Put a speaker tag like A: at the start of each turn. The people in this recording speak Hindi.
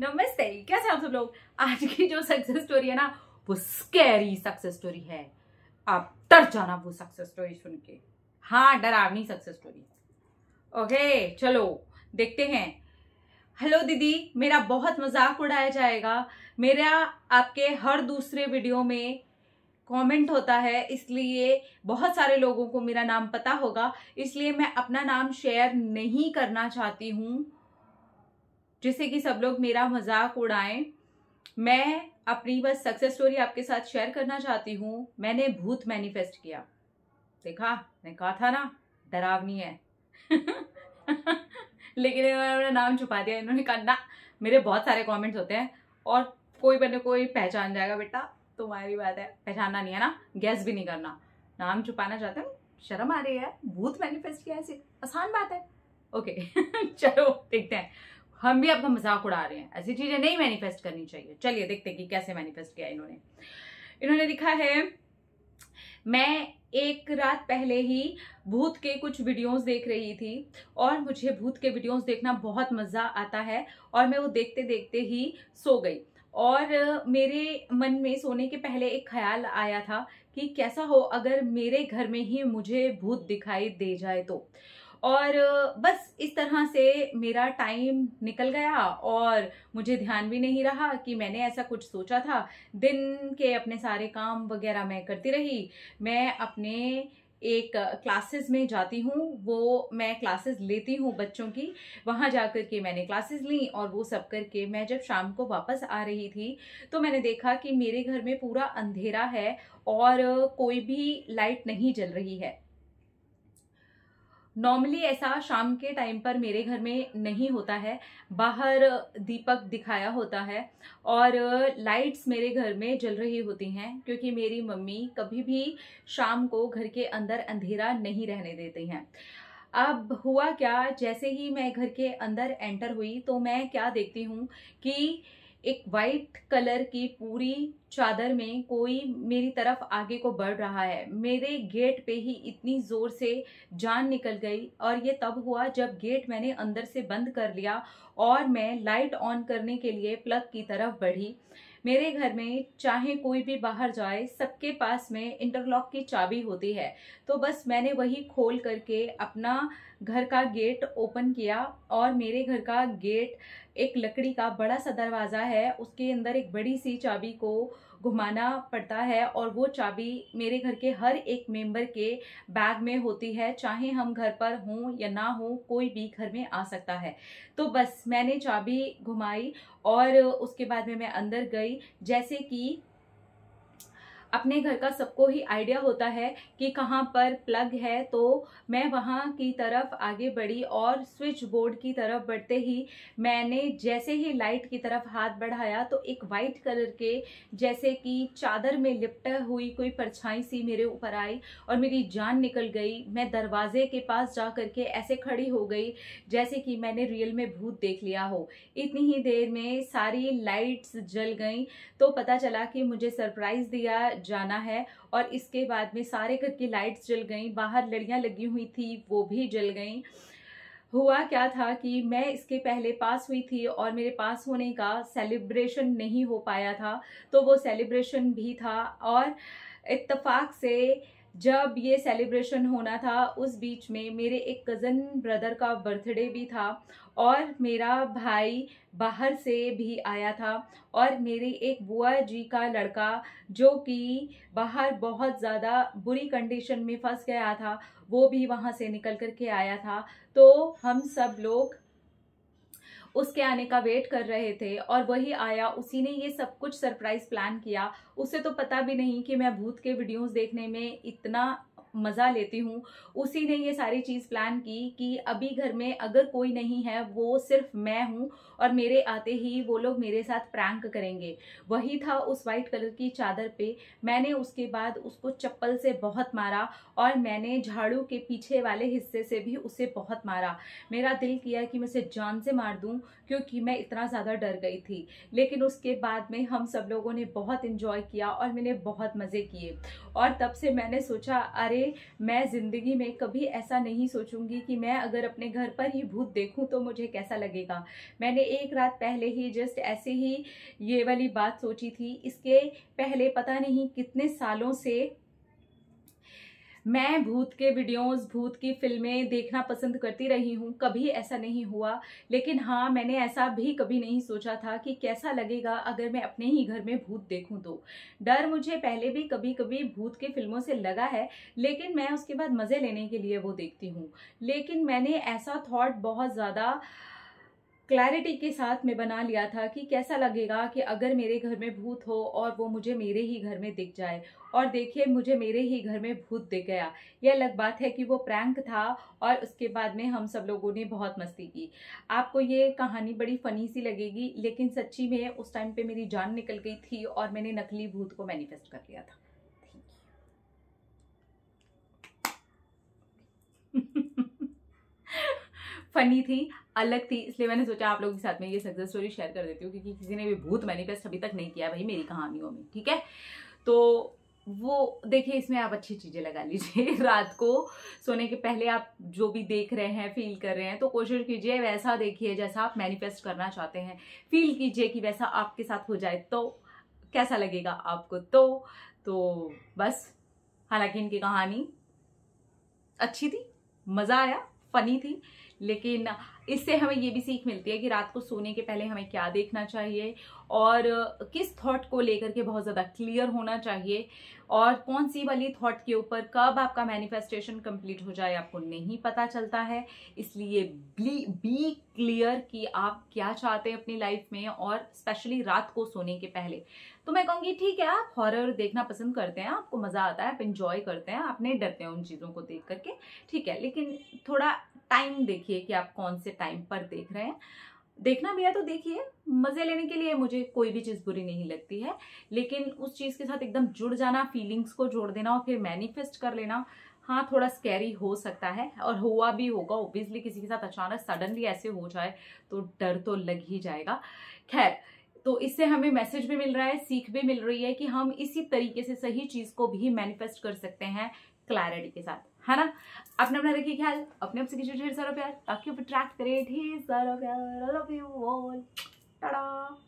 A: नमस्ते कैसे आप सब लोग आज की जो सक्सेस स्टोरी है ना वो स्कैरी सक्सेस स्टोरी है आप डर जाना वो सक्सेस स्टोरी सुन के हाँ डरावनी सक्सेस स्टोरी ओके चलो देखते हैं हेलो दीदी मेरा बहुत मजाक उड़ाया जाएगा मेरा आपके हर दूसरे वीडियो में कमेंट होता है इसलिए बहुत सारे लोगों को मेरा नाम पता होगा इसलिए मैं अपना नाम शेयर नहीं करना चाहती हूँ जिससे कि सब लोग मेरा मजाक उड़ाएं मैं अपनी बस सक्सेस स्टोरी आपके साथ शेयर करना चाहती हूँ मैंने भूत मैनिफेस्ट किया देखा मैं कहा था ना डरावनी है लेकिन इन्होंने नाम छुपा दिया इन्होंने कहा ना मेरे बहुत सारे कमेंट्स होते हैं और कोई बने कोई पहचान जाएगा बेटा तुम्हारी बात है पहचानना नहीं है ना गैस भी नहीं करना नाम छुपाना चाहते हैं शर्म आ रही है भूत मैनिफेस्ट किया ऐसी आसान बात है ओके चलो देखते हैं हम भी आपका मजाक उड़ा रहे हैं ऐसी चीज़ें नहीं मैनिफेस्ट करनी चाहिए चलिए देखते हैं कि कैसे मैनिफेस्ट किया इन्होंने इन्होंने लिखा है मैं एक रात पहले ही भूत के कुछ वीडियोस देख रही थी और मुझे भूत के वीडियोस देखना बहुत मज़ा आता है और मैं वो देखते देखते ही सो गई और मेरे मन में सोने के पहले एक ख्याल आया था कि कैसा हो अगर मेरे घर में ही मुझे भूत दिखाई दे जाए तो और बस इस तरह से मेरा टाइम निकल गया और मुझे ध्यान भी नहीं रहा कि मैंने ऐसा कुछ सोचा था दिन के अपने सारे काम वगैरह मैं करती रही मैं अपने एक क्लासेस में जाती हूँ वो मैं क्लासेस लेती हूँ बच्चों की वहाँ जा कर के मैंने क्लासेस ली और वो सब करके मैं जब शाम को वापस आ रही थी तो मैंने देखा कि मेरे घर में पूरा अंधेरा है और कोई भी लाइट नहीं जल रही है नॉर्मली ऐसा शाम के टाइम पर मेरे घर में नहीं होता है बाहर दीपक दिखाया होता है और लाइट्स मेरे घर में जल रही होती हैं क्योंकि मेरी मम्मी कभी भी शाम को घर के अंदर अंधेरा नहीं रहने देती हैं अब हुआ क्या जैसे ही मैं घर के अंदर एंटर हुई तो मैं क्या देखती हूँ कि एक वाइट कलर की पूरी चादर में कोई मेरी तरफ आगे को बढ़ रहा है मेरे गेट पे ही इतनी ज़ोर से जान निकल गई और ये तब हुआ जब गेट मैंने अंदर से बंद कर लिया और मैं लाइट ऑन करने के लिए प्लग की तरफ बढ़ी मेरे घर में चाहे कोई भी बाहर जाए सबके पास में इंटरलॉक की चाबी होती है तो बस मैंने वही खोल करके अपना घर का गेट ओपन किया और मेरे घर का गेट एक लकड़ी का बड़ा सा दरवाज़ा है उसके अंदर एक बड़ी सी चाबी को घुमाना पड़ता है और वो चाबी मेरे घर के हर एक मेंबर के बैग में होती है चाहे हम घर पर हों या ना हो कोई भी घर में आ सकता है तो बस मैंने चाबी घुमाई और उसके बाद में मैं अंदर गई जैसे कि अपने घर का सबको ही आइडिया होता है कि कहाँ पर प्लग है तो मैं वहाँ की तरफ आगे बढ़ी और स्विच बोर्ड की तरफ बढ़ते ही मैंने जैसे ही लाइट की तरफ हाथ बढ़ाया तो एक वाइट कलर के जैसे कि चादर में लिपट हुई कोई परछाई सी मेरे ऊपर आई और मेरी जान निकल गई मैं दरवाजे के पास जा करके ऐसे खड़ी हो गई जैसे कि मैंने रियल में भूत देख लिया हो इतनी ही देर में सारी लाइट्स जल गई तो पता चला कि मुझे सरप्राइज़ दिया जाना है और इसके बाद में सारे घर की लाइट्स जल गई बाहर लड़ियाँ लगी हुई थी वो भी जल गई हुआ क्या था कि मैं इसके पहले पास हुई थी और मेरे पास होने का सेलिब्रेशन नहीं हो पाया था तो वो सेलिब्रेशन भी था और इतफाक से जब ये सेलिब्रेशन होना था उस बीच में मेरे एक कज़न ब्रदर का बर्थडे भी था और मेरा भाई बाहर से भी आया था और मेरे एक बुआ जी का लड़का जो कि बाहर बहुत ज़्यादा बुरी कंडीशन में फंस गया था वो भी वहाँ से निकल कर के आया था तो हम सब लोग उसके आने का वेट कर रहे थे और वही आया उसी ने ये सब कुछ सरप्राइज प्लान किया उसे तो पता भी नहीं कि मैं भूत के वीडियोस देखने में इतना मज़ा लेती हूँ उसी ने ये सारी चीज़ प्लान की कि अभी घर में अगर कोई नहीं है वो सिर्फ मैं हूँ और मेरे आते ही वो लोग मेरे साथ प्रैंक करेंगे वही था उस वाइट कलर की चादर पे मैंने उसके बाद उसको चप्पल से बहुत मारा और मैंने झाड़ू के पीछे वाले हिस्से से भी उसे बहुत मारा मेरा दिल किया कि मैं उसे जान से मार दूँ क्योंकि मैं इतना ज़्यादा डर गई थी लेकिन उसके बाद में हम सब लोगों ने बहुत इन्जॉय किया और मैंने बहुत मज़े किए और तब से मैंने सोचा अरे मैं ज़िंदगी में कभी ऐसा नहीं सोचूंगी कि मैं अगर अपने घर पर ही भूत देखूं तो मुझे कैसा लगेगा मैंने एक रात पहले ही जस्ट ऐसे ही ये वाली बात सोची थी इसके पहले पता नहीं कितने सालों से मैं भूत के वीडियोस भूत की फिल्में देखना पसंद करती रही हूँ कभी ऐसा नहीं हुआ लेकिन हाँ मैंने ऐसा भी कभी नहीं सोचा था कि कैसा लगेगा अगर मैं अपने ही घर में भूत देखूँ तो डर मुझे पहले भी कभी कभी भूत की फिल्मों से लगा है लेकिन मैं उसके बाद मज़े लेने के लिए वो देखती हूँ लेकिन मैंने ऐसा थाट बहुत ज़्यादा क्लैरिटी के साथ मैं बना लिया था कि कैसा लगेगा कि अगर मेरे घर में भूत हो और वो मुझे मेरे ही घर में दिख जाए और देखिए मुझे मेरे ही घर में भूत दिख गया यह अलग बात है कि वो प्रैंक था और उसके बाद में हम सब लोगों ने बहुत मस्ती की आपको ये कहानी बड़ी फ़नी सी लगेगी लेकिन सच्ची में उस टाइम पे मेरी जान निकल गई थी और मैंने नकली भूत को मैनिफेस्ट कर लिया था फनी थी अलग थी इसलिए मैंने सोचा आप लोगों के साथ में ये सक्सेस स्टोरी शेयर कर देती हूँ क्योंकि किसी ने भी भूत मैनिफेस्ट अभी तक नहीं किया भाई मेरी कहानियों में ठीक है तो वो देखिए इसमें आप अच्छी चीज़ें लगा लीजिए रात को सोने के पहले आप जो भी देख रहे हैं फील कर रहे हैं तो कोशिश कीजिए वैसा देखिए जैसा आप मैनिफेस्ट करना चाहते हैं फील कीजिए कि वैसा आपके साथ हो जाए तो कैसा लगेगा आपको तो तो बस हालांकि इनकी कहानी अच्छी थी मज़ा आया फनी थी लेकिन इससे हमें ये भी सीख मिलती है कि रात को सोने के पहले हमें क्या देखना चाहिए और किस थॉट को लेकर के बहुत ज़्यादा क्लियर होना चाहिए और कौन सी वाली थॉट के ऊपर कब आपका मैनिफेस्टेशन कंप्लीट हो जाए आपको नहीं पता चलता है इसलिए बी क्लियर कि आप क्या चाहते हैं अपनी लाइफ में और स्पेशली रात को सोने के पहले तो मैं कहूँगी ठीक है आप हॉरर देखना पसंद करते हैं आपको मज़ा आता है आप इन्जॉय करते हैं आप नहीं डरते हैं उन चीज़ों को देख करके ठीक है लेकिन थोड़ा टाइम देखिए कि आप कौन से टाइम पर देख रहे हैं देखना भी है तो देखिए मज़े लेने के लिए मुझे कोई भी चीज़ बुरी नहीं लगती है लेकिन उस चीज़ के साथ एकदम जुड़ जाना फीलिंग्स को जोड़ देना और फिर मैनिफेस्ट कर लेना हाँ थोड़ा स्कैरी हो सकता है और हुआ भी होगा ओब्वियसली किसी के साथ अचानक सडनली ऐसे हो जाए तो डर तो लग ही जाएगा खैर तो इससे हमें मैसेज भी मिल रहा है सीख भी मिल रही है कि हम इसी तरीके से सही चीज़ को भी मैनिफेस्ट कर सकते हैं क्लैरिटी के साथ है ना अपने अपना रखिए ख्याल अपने आपसे से ढेर सारा प्यार ताकि आप अट्रैक्ट करें ढेर सारा प्यार लव यू ऑल टाटा